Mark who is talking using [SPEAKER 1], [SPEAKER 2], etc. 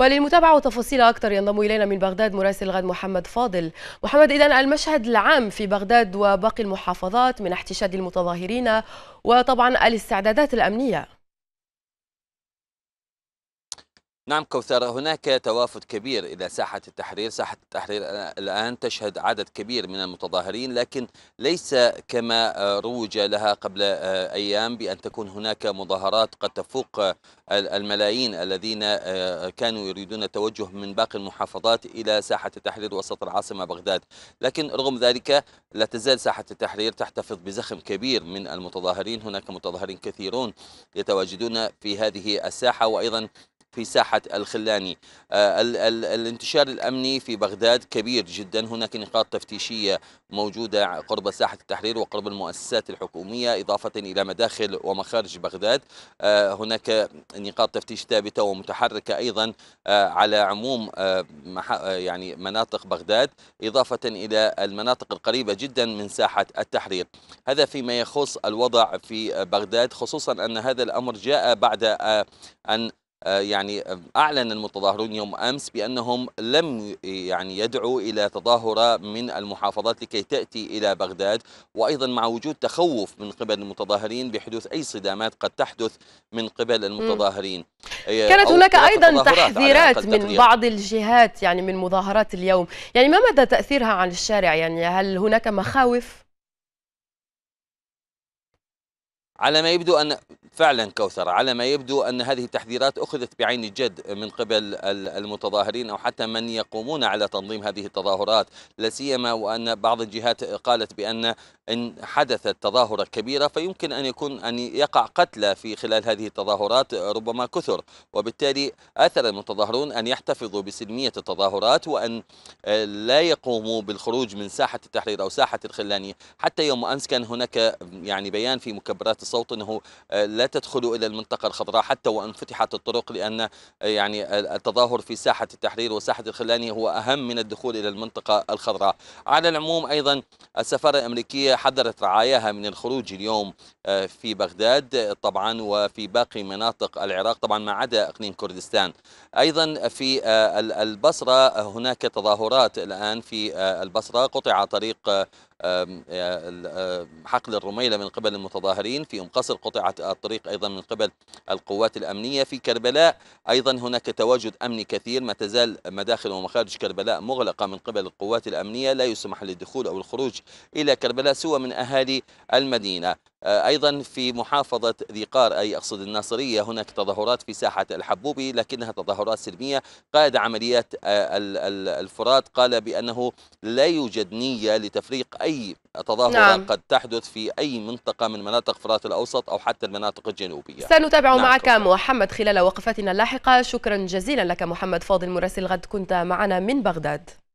[SPEAKER 1] وللمتابعة وتفاصيل أكثر ينضم إلينا من بغداد مراسل غد محمد فاضل محمد إذا المشهد العام في بغداد وباقي المحافظات من احتشاد المتظاهرين وطبعا الاستعدادات الأمنية
[SPEAKER 2] نعم كوثر هناك توافد كبير إلى ساحة التحرير ساحة التحرير الآن تشهد عدد كبير من المتظاهرين لكن ليس كما آه، روج لها قبل آه، أيام بأن تكون هناك مظاهرات قد تفوق آه، الملايين الذين كانوا يريدون التوجه من باقي المحافظات إلى ساحة التحرير وسط العاصمة بغداد لكن رغم ذلك لا تزال ساحة التحرير تحتفظ بزخم كبير من المتظاهرين هناك متظاهرين كثيرون يتواجدون في هذه الساحة وأيضا في ساحة الخلاني آه، ال ال الانتشار الأمني في بغداد كبير جدا هناك نقاط تفتيشية موجودة قرب ساحة التحرير وقرب المؤسسات الحكومية إضافة إلى مداخل ومخارج بغداد آه، هناك نقاط تفتيش ثابتة ومتحركة أيضا آه، على عموم يعني مناطق بغداد إضافة إلى المناطق القريبة جدا من ساحة التحرير هذا فيما يخص الوضع في بغداد خصوصا أن هذا الأمر جاء بعد أن آه، يعني آه، أعلن المتظاهرون يوم أمس بأنهم لم يعني يدعوا إلى تظاهرة من المحافظات لكي تأتي إلى بغداد وأيضا مع وجود تخوف من قبل المتظاهرين بحدوث أي صدامات قد تحدث من قبل المتظاهرين آه، كانت هناك أيضا تحذيرات من بعض
[SPEAKER 1] الجهات يعني من مظاهرات اليوم يعني ما مدى تأثيرها على الشارع يعني هل هناك مخاوف؟
[SPEAKER 2] على ما يبدو أن فعلا كوثر على ما يبدو أن هذه التحذيرات أخذت بعين الجد من قبل المتظاهرين أو حتى من يقومون على تنظيم هذه التظاهرات لا سيما وأن بعض الجهات قالت بأن إن حدثت تظاهرة كبيرة فيمكن أن يكون أن يقع قتلى في خلال هذه التظاهرات ربما كثر وبالتالي أثر المتظاهرون أن يحتفظوا بسلمية التظاهرات وأن آه، لا يقوموا بالخروج من ساحة التحرير أو ساحة الخلانية حتى يوم أمس كان هناك يعني بيان في مكبرات الصوت أنه آه، لا تدخلوا إلى المنطقة الخضراء حتى وإن فتحت الطرق لأن آه، يعني التظاهر في ساحة التحرير وساحة الخلانية هو أهم من الدخول إلى المنطقة الخضراء على العموم أيضا السفارة الأمريكية حذرت رعاياها من الخروج اليوم آه، في بغداد آه، طبعا وفي باقي مناطق العراق طبعا ما عدا اقليم كردستان ايضا في آه، البصره هناك تظاهرات الان في البصره قطع طريق حقل الرميلة من قبل المتظاهرين في أم قصر قطعت الطريق أيضا من قبل القوات الأمنية في كربلاء أيضا هناك تواجد أمني كثير ما تزال مداخل ومخارج كربلاء مغلقة من قبل القوات الأمنية لا يسمح للدخول أو الخروج إلى كربلاء سوى من أهالي المدينة آه، أيضا في محافظة ذي قار أي أقصد الناصرية هناك تظاهرات في ساحة الحبوبي لكنها تظاهرات سلمية قائد عمليات آه، الفرات قال بأنه لا يوجد نية لتفريق أي تظاهرة نعم. قد تحدث في أي منطقة من مناطق فرات الأوسط أو حتى المناطق الجنوبية سنتابع نعم معك طبعا. محمد
[SPEAKER 1] خلال وقفتنا اللاحقة شكرا جزيلا لك محمد فاضل مراسل غد كنت معنا من بغداد